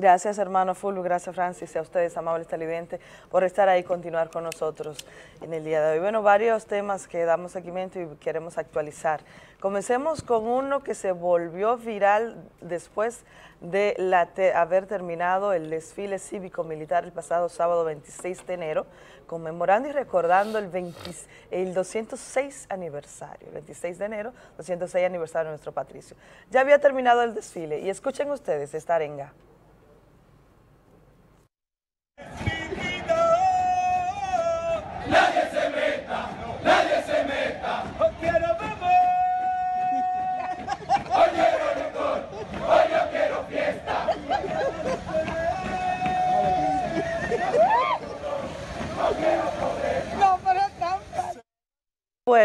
Gracias, hermano Fulvio. Gracias, Francis, a ustedes, amables televidentes, por estar ahí y continuar con nosotros en el día de hoy. Bueno, varios temas que damos seguimiento y queremos actualizar. Comencemos con uno que se volvió viral después de la haber terminado el desfile cívico-militar el pasado sábado 26 de enero, conmemorando y recordando el, 206 aniversario, 26 de enero, 206 aniversario de nuestro patricio. Ya había terminado el desfile y escuchen ustedes esta arenga.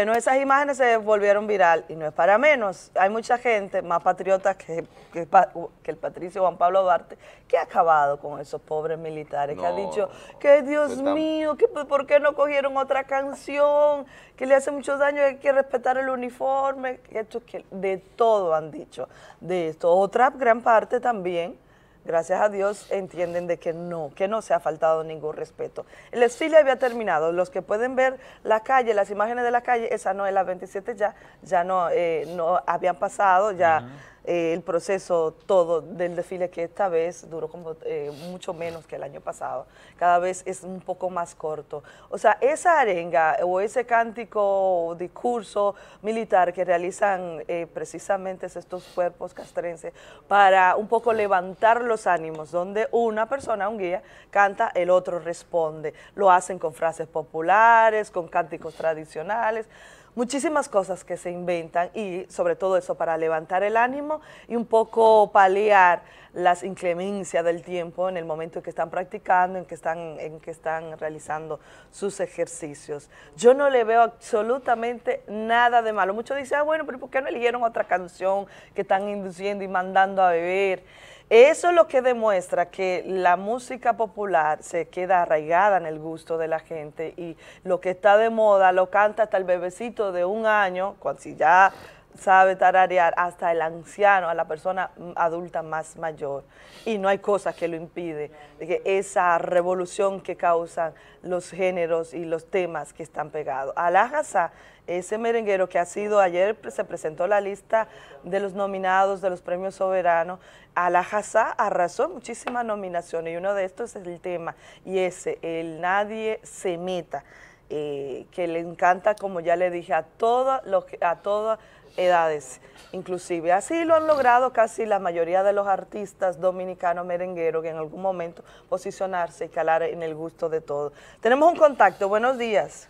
Bueno, esas imágenes se volvieron viral y no es para menos. Hay mucha gente más patriota que, el patricio Juan Pablo Duarte que ha acabado con esos pobres militares, que ha dicho que Dios mío, que por qué no cogieron otra canción, que le hace mucho daño, que hay que respetar el uniforme, esto, que de todo han dicho de esto. Otra gran parte también gracias a Dios, entienden de que no, que no se ha faltado ningún respeto. El desfile había terminado. Los que pueden ver la calle, las imágenes de la calle, esa no es la 27 ya, ya no, eh, no habían pasado, ya... Eh, el proceso todo del desfile que esta vez duró como eh, mucho menos que el año pasado. Cada vez es un poco más corto. O sea, esa arenga o ese cántico o discurso militar que realizan eh, precisamente estos cuerpos castrenses para un poco levantar los ánimos, donde una persona, un guía, canta, el otro responde. Lo hacen con frases populares, con cánticos tradicionales muchísimas cosas que se inventan y sobre todo eso para levantar el ánimo y un poco paliar las inclemencias del tiempo en el momento en que están practicando, en que están, en que están realizando sus ejercicios. Yo no le veo absolutamente nada de malo. Muchos dicen, ah, bueno, pero ¿por qué no eligieron otra canción que están induciendo y mandando a beber? Eso es lo que demuestra que la música popular se queda arraigada en el gusto de la gente y lo que está de moda lo canta hasta el bebecito de un año, cuando si ya sabe tararear hasta el anciano, a la persona adulta más mayor. Y no hay cosa que lo impide, que esa revolución que causan los géneros y los temas que están pegados. Alajaza, ese merenguero que ha sido, ayer se presentó la lista de los nominados de los premios soberanos, Alajaza arrasó muchísimas nominaciones y uno de estos es el tema, y ese, el nadie se meta. Eh, que le encanta, como ya le dije, a todos a todas edades inclusive. Así lo han logrado casi la mayoría de los artistas dominicanos merengueros que en algún momento posicionarse y calar en el gusto de todos. Tenemos un contacto, buenos días.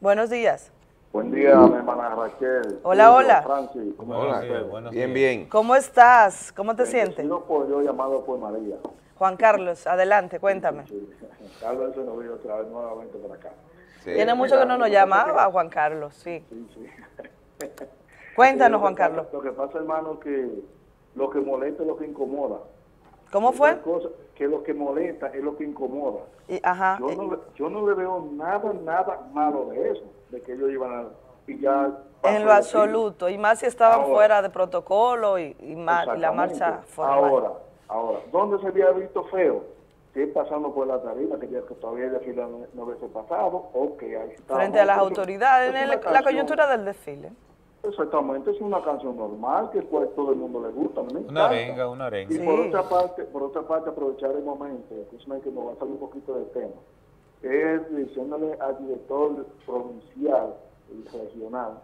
Buenos días. Buen día, mi hermana Raquel. Hola, hola. Francis. hola, bien, bien. ¿Cómo estás? ¿Cómo te sientes? llamado por pues María. Juan Carlos, adelante, cuéntame. Carlos se nos vino otra vez nuevamente por acá. Tiene mucho que no nos llamaba, Juan Carlos, sí. Sí, sí. Cuéntanos, Juan Carlos. Lo que pasa, hermano, que lo que molesta es lo que incomoda. ¿Cómo fue? que lo que molesta es lo que incomoda. yo, no, yo no le veo nada, nada malo de eso, de que ellos iban a En lo absoluto, y más si estaban fuera de protocolo y, la marcha fue Ahora, ahora, ¿dónde se había visto feo? ¿Qué pasando por la tarima, que, ya, todavía no, no pasado, o que hay? Frente a las autoridades, en la coyuntura del desfile. Exactamente, es una canción normal que pues, todo el mundo le gusta. una arenga, una arenga. Y por, otra parte, por otra parte, aprovechar el momento, que nos va a salir un poquito del tema, es diciéndole al director provincial y regional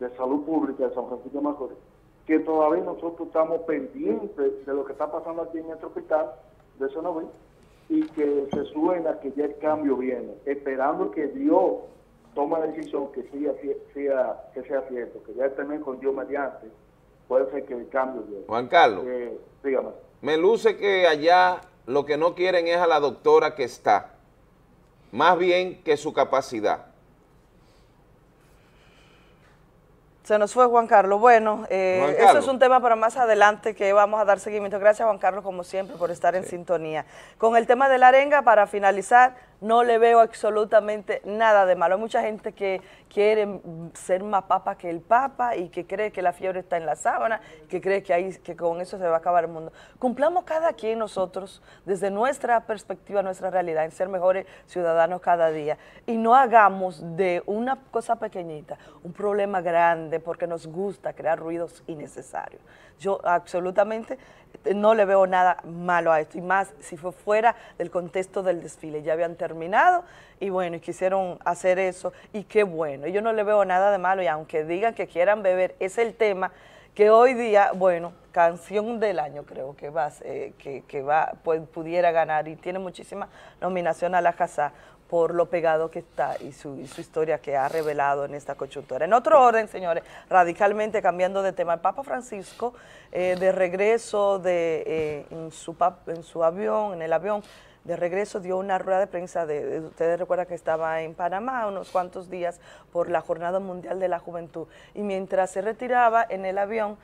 de salud pública de San Francisco de Macorís que todavía nosotros estamos pendientes de lo que está pasando aquí en nuestro hospital de Sonoví y que se suena que ya el cambio viene, esperando que Dios toma la decisión que sea, cierto, que ya también con Dios mediante puede ser que el cambio llegue. Juan Carlos, eh, dígame. me luce que allá lo que no quieren es a la doctora que está, más bien que su capacidad. Se nos fue Juan Carlos. Bueno, eh, eso es un tema para más adelante que vamos a dar seguimiento. Gracias Juan Carlos, como siempre, por estar en sintonía. Con el tema de la arenga, para finalizar, no le veo absolutamente nada de malo. Hay mucha gente que quiere ser más papa que el papa y que cree que la fiebre está en la sábana, que cree que, ahí, que con eso se va a acabar el mundo. Cumplamos cada quien nosotros, desde nuestra perspectiva, nuestra realidad, en ser mejores ciudadanos cada día. Y no hagamos de una cosa pequeñita un problema grande porque nos gusta crear ruidos innecesarios. Yo absolutamente no le veo nada malo a esto, y más si fuera del contexto del desfile. Ya habían terminado y bueno, y quisieron hacer eso y qué bueno. Yo no le veo nada de malo y aunque digan que quieran beber, es el tema que hoy día, bueno, canción del año creo que va, eh, que, va pues, pudiera ganar y tiene muchísima nominación a la casa por lo pegado que está y su, historia que ha revelado en esta coyuntura. En otro orden, señores, radicalmente cambiando de tema, el Papa Francisco, eh, de regreso de, eh, en, en su avión, en el avión, de regreso dio una rueda de prensa, de, ustedes recuerdan que estaba en Panamá unos cuantos días por la Jornada Mundial de la Juventud, y mientras se retiraba en el avión,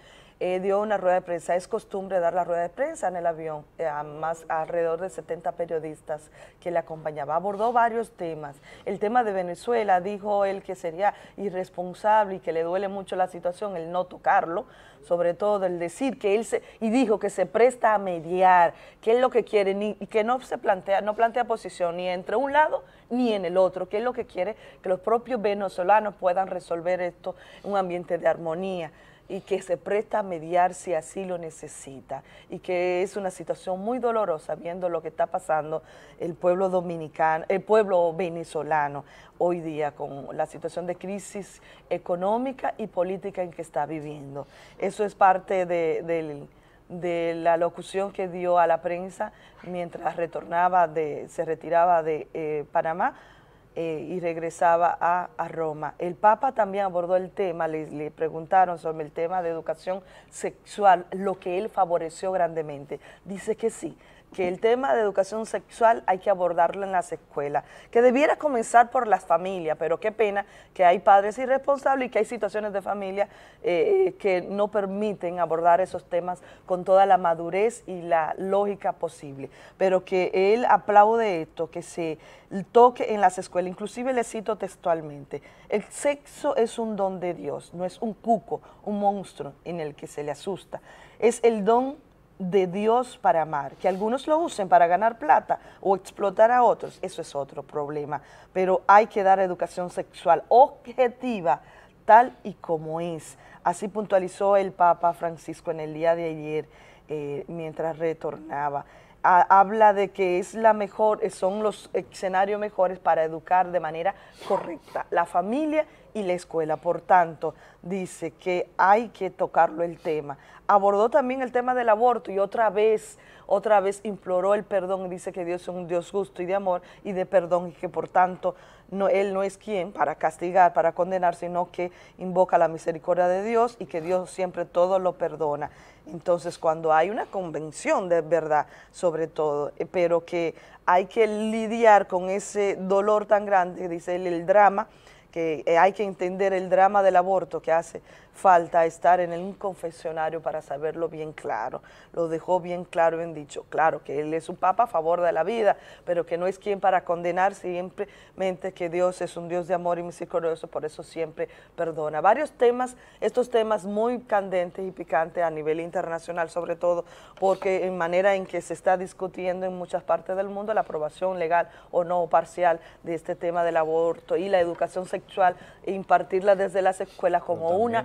eh, dio una rueda de prensa. Es costumbre dar la rueda de prensa en el avión, eh, a más alrededor de 70 periodistas que le acompañaba. Abordó varios temas. El tema de Venezuela, dijo él que sería irresponsable y que le duele mucho la situación el no tocarlo, sobre todo el decir que él se, y dijo que se presta a mediar, que es lo que quiere y que no se plantea, no plantea posición ni entre un lado ni en el otro, que es lo que quiere que los propios venezolanos puedan resolver esto en un ambiente de armonía y que se presta a mediar si así lo necesita y que es una situación muy dolorosa viendo lo que está pasando el pueblo dominicano, el pueblo venezolano hoy día con la situación de crisis económica y política en que está viviendo. Eso es parte de, la locución que dio a la prensa mientras retornaba, de, se retiraba de eh, Panamá eh, y regresaba a, Roma. El Papa también abordó el tema, le, preguntaron sobre el tema de educación sexual, lo que él favoreció grandemente. Dice que sí, que el tema de educación sexual hay que abordarlo en las escuelas, que debiera comenzar por las familias, pero qué pena que hay padres irresponsables y que hay situaciones de familia eh, que no permiten abordar esos temas con toda la madurez y la lógica posible, pero que él aplaude esto, que se toque en las escuelas, inclusive le cito textualmente, el sexo es un don de Dios, no es un cuco, un monstruo en el que se le asusta, es el don de Dios para amar. Que algunos lo usen para ganar plata o explotar a otros, eso es otro problema. Pero hay que dar educación sexual objetiva tal y como es. Así puntualizó el Papa Francisco en el día de ayer eh, mientras retornaba habla de que es la mejor, eh, son los escenarios mejores para educar de manera correcta la familia y la escuela. Por tanto, dice que hay que tocarlo el tema. Abordó también el tema del aborto y otra vez, otra vez imploró el perdón dice que Dios es un Dios justo y de amor y de perdón y que por tanto Él no es quien para castigar, para condenar, sino que invoca la misericordia de Dios y que Dios siempre todo lo perdona. Entonces, cuando hay una convención de verdad, sobre todo, eh, pero que hay que lidiar con ese dolor tan grande, dice él, el drama, que eh, hay que entender el drama del aborto que hace falta estar en un confesionario para saberlo bien claro. Lo dejó bien claro, en dicho. Claro que él es un papa a favor de la vida, pero que no es quien para condenar, simplemente que Dios es un Dios de amor y misericordioso, por eso siempre perdona. Varios temas, estos temas muy candentes y picantes a nivel internacional, sobre todo porque en manera en que se está discutiendo en muchas partes del mundo la aprobación legal o no parcial de este tema del aborto y la educación sexual e impartirla desde las escuelas como una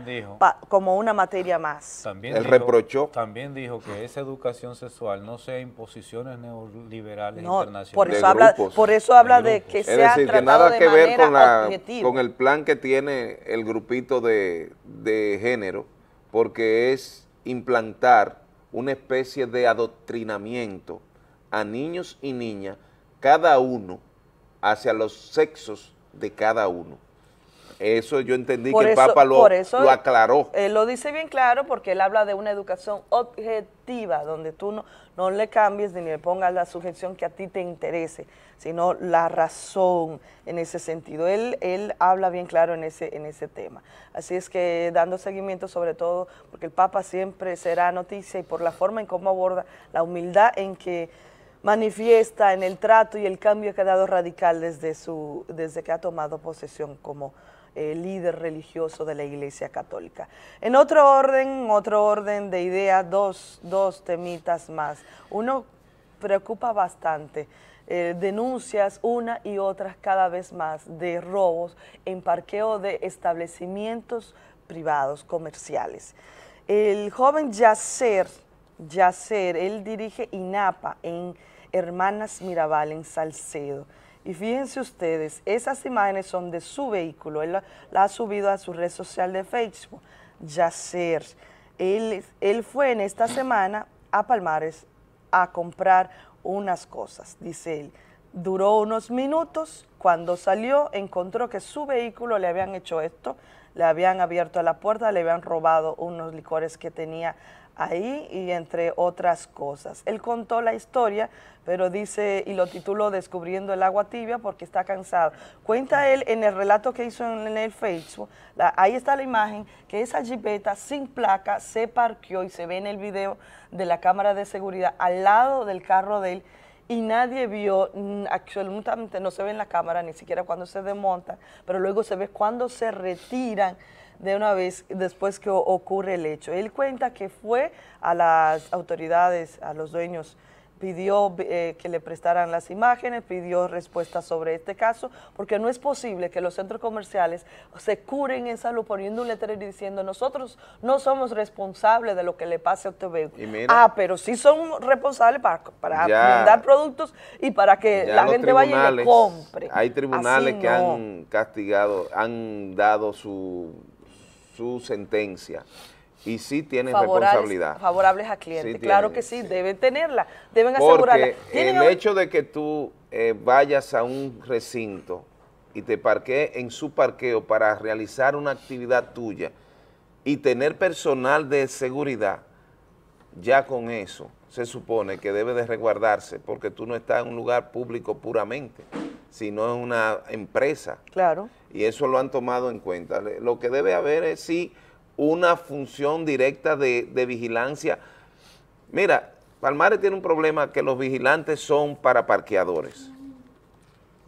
como una materia más. También dijo, También dijo que esa educación sexual no sea imposiciones neoliberales internacionales. Por eso, habla, por eso habla de, de que es decir, que nada que ver con, la, con, el plan que tiene el grupito de, de género, porque es implantar una especie de adoctrinamiento a niños y niñas, cada uno hacia los sexos de cada uno. Eso yo entendí que el Papa lo, lo aclaró. Él lo dice bien claro porque él habla de una educación objetiva, donde tú no, no le cambies ni le pongas la sujeción que a ti te interese, sino la razón en ese sentido. Él, él habla bien claro en ese, en ese tema. Así es que dando seguimiento sobre todo, porque el Papa siempre será noticia y por la forma en cómo aborda la humildad en que manifiesta en el trato y el cambio que ha dado radical desde, su, desde que ha tomado posesión como eh, líder religioso de la Iglesia Católica. En otro orden, otro orden de ideas, dos, temitas más. Uno preocupa bastante. Eh, denuncias una y otras cada vez más de robos en parqueo de establecimientos privados comerciales. El joven Yacer, Yacer, él dirige INAPA en Hermanas Mirabal, en Salcedo. Y fíjense ustedes, esas imágenes son de su vehículo. Él la, ha subido a su red social de Facebook, Yacer. Él, él fue en esta semana a Palmares a comprar unas cosas, dice él. Duró unos minutos, cuando salió encontró que su vehículo le habían hecho esto, le habían abierto la puerta, le habían robado unos licores que tenía ahí y entre otras cosas. Él contó la historia, pero dice, y lo tituló Descubriendo el agua tibia porque está cansado. Cuenta él en el relato que hizo en, el Facebook, ahí está la imagen, que esa jipeta sin placa se parqueó y se ve en el video de la cámara de seguridad al lado del carro de él y nadie vio, mm, absolutamente no se ve en la cámara, ni siquiera cuando se desmonta, pero luego se ve cuando se retiran de una vez después que ocurre el hecho. Él cuenta que fue a las autoridades, a los dueños, pidió eh, que le prestaran las imágenes, pidió respuestas sobre este caso, porque no es posible que los centros comerciales se curen en salud poniendo un letrero y diciendo nosotros no somos responsables de lo que le pase a usted Ah, pero sí son responsables para, para productos y para que la gente vaya y le compre. Hay tribunales que han castigado, han dado su su sentencia y sí tienen responsabilidad. Favorables a clientes, claro que sí, deben tenerla, deben asegurarla. el hecho de que tú eh, vayas a un recinto y te parque en su parqueo para realizar una actividad tuya y tener personal de seguridad, ya con eso se supone que debe de resguardarse porque tú no estás en un lugar público puramente, sino en una empresa. Claro. Y eso lo han tomado en cuenta. Lo que debe haber es sí una función directa de, vigilancia. Mira, Palmares tiene un problema que los vigilantes son para parqueadores.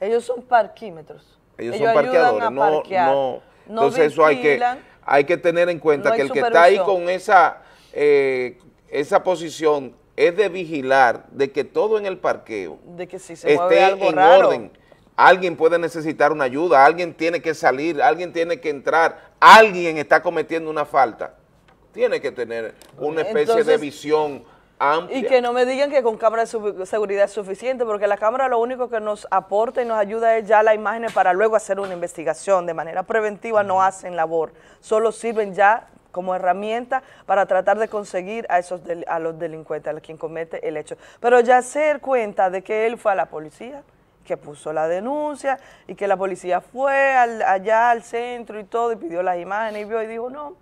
Ellos son parquímetros. Ellos, son parqueadores, no, Entonces eso hay que, hay que tener en cuenta que el que está ahí con esa, eh, esa posición es de vigilar de que todo en el parqueo esté algo en orden. Alguien puede necesitar una ayuda, alguien tiene que salir, alguien tiene que entrar, alguien está cometiendo una falta. Tiene que tener una especie de visión amplia. Y que no me digan que con cámara de seguridad es suficiente, porque la cámara lo único que nos aporta y nos ayuda es ya la imagen para luego hacer una investigación. De manera preventiva no hacen labor, solo sirven ya como herramienta para tratar de conseguir a esos a los delincuentes, a quien comete el hecho. Pero ya hacer cuenta de que él fue a la policía, que puso la denuncia y que la policía fue allá al centro y todo y pidió las imágenes y vio y dijo no,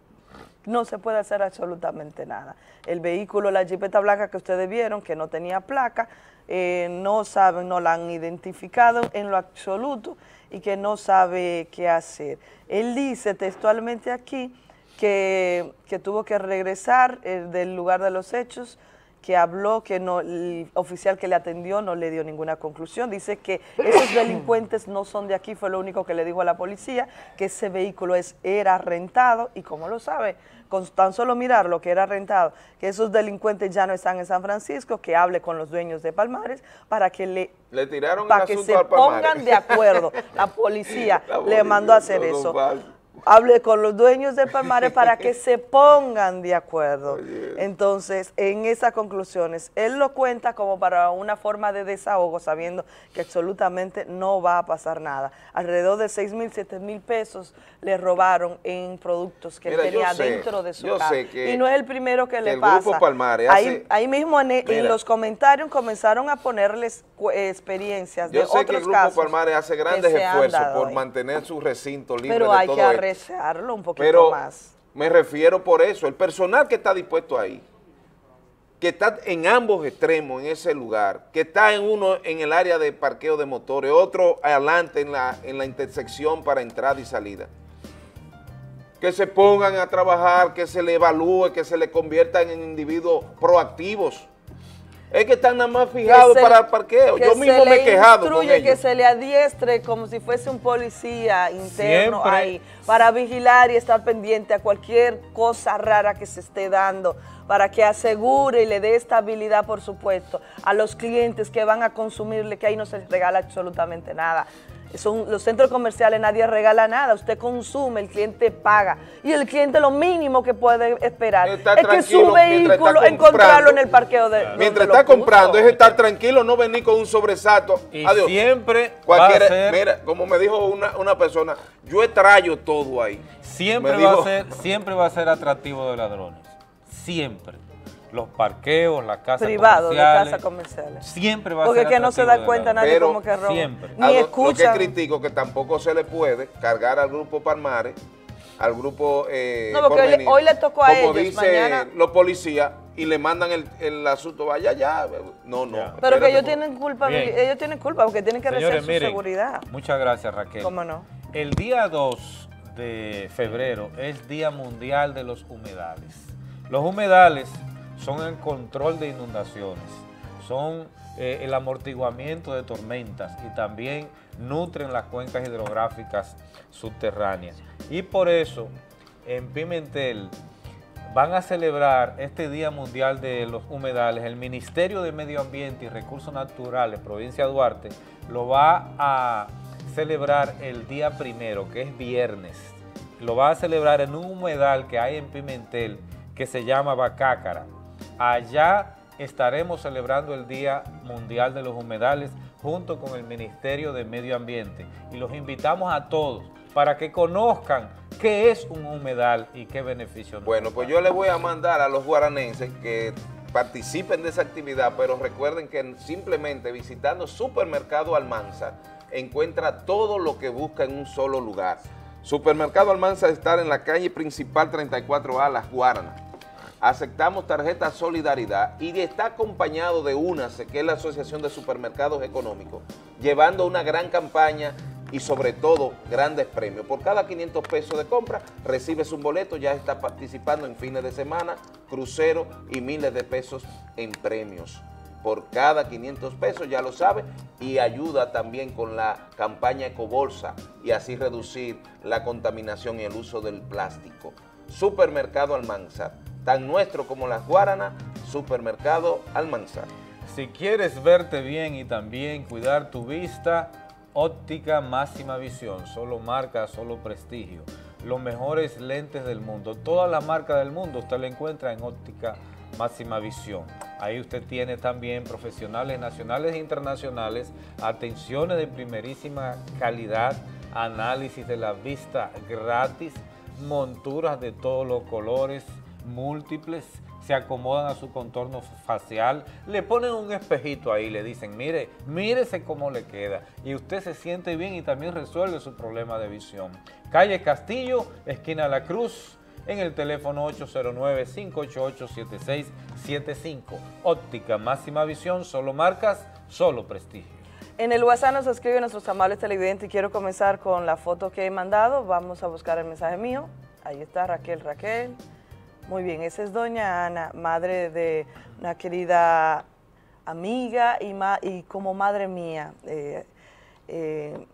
no se puede hacer absolutamente nada. El vehículo, la jipeta blanca que ustedes vieron, que no tenía placa, eh, no saben, no la han identificado en lo absoluto y que no sabe qué hacer. Él dice textualmente aquí que, tuvo que regresar eh, del lugar de los hechos, que habló, que no, el oficial que le atendió no le dio ninguna conclusión. Dice que esos delincuentes no son de aquí, fue lo único que le dijo a la policía, que ese vehículo es, era rentado, y como lo sabe, con tan solo mirar lo que era rentado, que esos delincuentes ya no están en San Francisco, que hable con los dueños de Palmares para que le, le tiraron para que se pongan de acuerdo. La policía, le mandó a hacer eso hable con los dueños de Palmares para que se pongan de acuerdo. Entonces, en esas conclusiones, él lo cuenta como para una forma de desahogo, sabiendo que absolutamente no va a pasar nada. Alrededor de 6 mil, 7 mil pesos le robaron en productos que tenía dentro de su casa. Y no es el primero que, le el pasa. ahí, mismo en, e- los comentarios comenzaron a ponerles experiencias yo sé que el Grupo Palmares hace grandes esfuerzos por mantener su recinto libre de todo un poquito Pero más. Me refiero por eso, el personal que está dispuesto ahí, que está en ambos extremos en ese lugar, que está en uno en el área de parqueo de motores, otro adelante en la, en la intersección para entrada y salida. Que se pongan a trabajar, que se le evalúe, que se le conviertan en individuos proactivos es que están nada más fijados para el parqueo. Yo mismo me he quejado. Con que se le adiestre como si fuese un policía interno ahí para vigilar y estar pendiente a cualquier cosa rara que se esté dando para que asegure y le dé estabilidad, por supuesto, a los clientes que van a consumirle, que ahí no se les regala absolutamente nada. Son los centros comerciales, nadie regala nada. Usted consume, el cliente paga. Y el cliente lo mínimo que puede esperar es que su vehículo encontrarlo en el parqueo de. Mientras está comprando, es estar tranquilo, no venir con un sobresato Adiós. siempre. mira, como me dijo una, persona, yo extraño todo ahí. Siempre va, a ser, siempre va a ser atractivo de ladrones. Siempre los parqueos, las casas Privado comerciales. de casas comerciales. Siempre va Porque a ser que no se da cuenta nadie como que roba. Siempre. Ni escucha escuchan. Lo que critico que tampoco se le puede cargar al grupo Palmares, al grupo eh, No, porque hoy, le tocó a ellos, mañana... los policías, y le mandan el, el, asunto, vaya ya, no, no. Pero que ellos tienen culpa, ellos tienen culpa porque tienen que Señores, su seguridad. Muchas gracias Raquel. ¿Cómo no? El día 2 de febrero es Día Mundial de los Humedales. Los humedales son el control de inundaciones, son eh, el amortiguamiento de tormentas y también nutren las cuencas hidrográficas subterráneas. Y por eso en Pimentel van a celebrar este Día Mundial de los Humedales. El Ministerio de Medio Ambiente y Recursos Naturales, provincia Duarte, lo va a celebrar el día primero, que es viernes. Lo va a celebrar en un humedal que hay en Pimentel que se llama Bacácara. Allá estaremos celebrando el Día Mundial de los Humedales junto con el Ministerio de Medio Ambiente y los invitamos a todos para que conozcan qué es un humedal y qué beneficio Bueno, pues yo le voy a mandar a los guaranenses que participen de esa actividad, pero recuerden que simplemente visitando Supermercado Almanza encuentra todo lo que busca en un solo lugar. Supermercado Almanza está en la calle principal 34A, Las Guaranas aceptamos tarjeta Solidaridad y está acompañado de una que es la Asociación de Supermercados Económicos, llevando una gran campaña y sobre todo grandes premios. Por cada 500 pesos de compra recibes un boleto, ya está participando en fines de semana, crucero y miles de pesos en premios. Por cada 500 pesos, ya lo sabes, y ayuda también con la campaña Ecobolsa y así reducir la contaminación y el uso del plástico. Supermercado Almanzar tan nuestro como las Guaranas, Supermercado Almanzar. Si quieres verte bien y también cuidar tu vista, óptica máxima visión, solo marca, solo prestigio. Los mejores lentes del mundo, toda la marca del mundo usted la encuentra en óptica máxima visión. Ahí usted tiene también profesionales nacionales e internacionales, atenciones de primerísima calidad, análisis de la vista gratis, monturas de todos los colores, múltiples, se acomodan a su contorno facial, le ponen un espejito ahí, le dicen, mire, mírese cómo le queda. Y usted se siente bien y también resuelve su problema de visión. Calle Castillo, esquina La Cruz, en el teléfono 809-588-7675. Óptica máxima visión, solo marcas, solo prestigio. En el WhatsApp nos escriben nuestros amables televidentes y quiero comenzar con la foto que he mandado. Vamos a buscar el mensaje mío. Ahí está Raquel, Raquel. Muy bien, esa es doña Ana, madre de una querida amiga y, y como madre mía, eh, eh,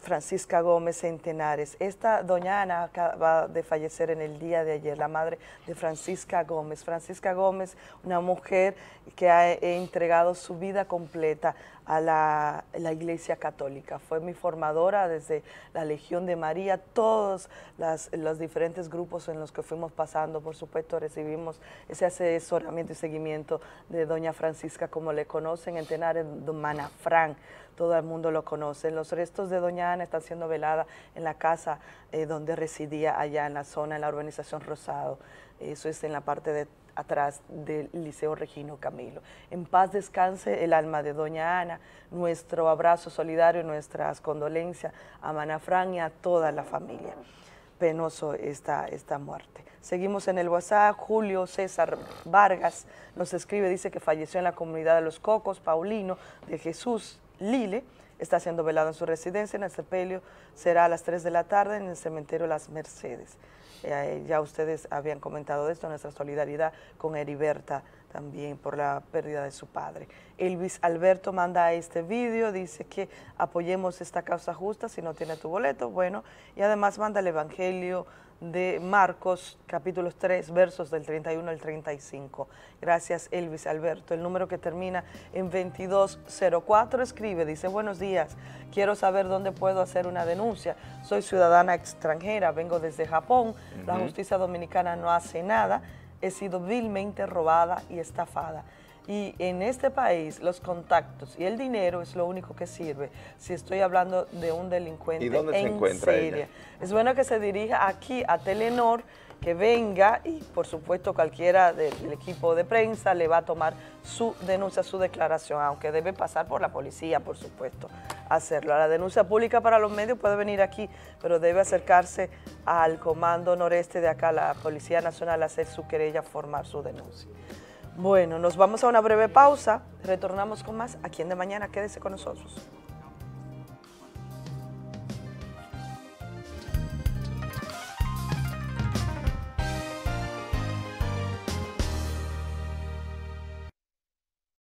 Francisca Gómez Centenares. Esta doña Ana acaba de fallecer en el día de ayer, la madre de Francisca Gómez. Francisca Gómez, una mujer que ha entregado su vida completa a la, Iglesia Católica. Fue mi formadora desde la Legión de María, todos las, los diferentes grupos en los que fuimos pasando. Por supuesto, recibimos ese asesoramiento y seguimiento de Doña Francisca, como le conocen en Tenares, Don Fran. Todo el mundo lo conoce. Los restos de Doña Ana están siendo veladas en la casa eh, donde residía allá en la zona, en la urbanización Rosado. Eso es en la parte de atrás del Liceo Regino Camilo. En paz descanse el alma de doña Ana, nuestro abrazo solidario, nuestras condolencias a Manafran y a toda la familia. Penoso esta, esta muerte. Seguimos en el WhatsApp, Julio César Vargas nos escribe, dice que falleció en la comunidad de Los Cocos, Paulino de Jesús Lile, está siendo velado en su residencia, en el sepelio será a las 3 de la tarde en el cementerio Las Mercedes. Eh, ya ustedes habían comentado esto, nuestra solidaridad con Heriberta también por la pérdida de su padre. Elvis Alberto manda este vídeo, dice que apoyemos esta causa justa si no tiene tu boleto, bueno, y además manda el Evangelio de Marcos, capítulos 3, versos del 31 al 35. Gracias, Elvis Alberto. El número que termina en 2204 escribe, dice, buenos días, quiero saber dónde puedo hacer una denuncia. Soy ciudadana extranjera, vengo desde Japón, la justicia dominicana no hace nada, he sido vilmente robada y estafada. Y en este país los contactos y el dinero es lo único que sirve si estoy hablando de un delincuente en se encuentra Es bueno que se dirija aquí a Telenor, que venga y por supuesto cualquiera del equipo de prensa le va a tomar su denuncia, su declaración, aunque debe pasar por la policía, por supuesto, hacerlo. la denuncia pública para los medios puede venir aquí, pero debe acercarse al Comando Noreste de acá, la Policía Nacional, a hacer su querella, formar su denuncia. Bueno, nos vamos a una breve pausa. Retornamos con más aquí en De Mañana. Quédese con nosotros.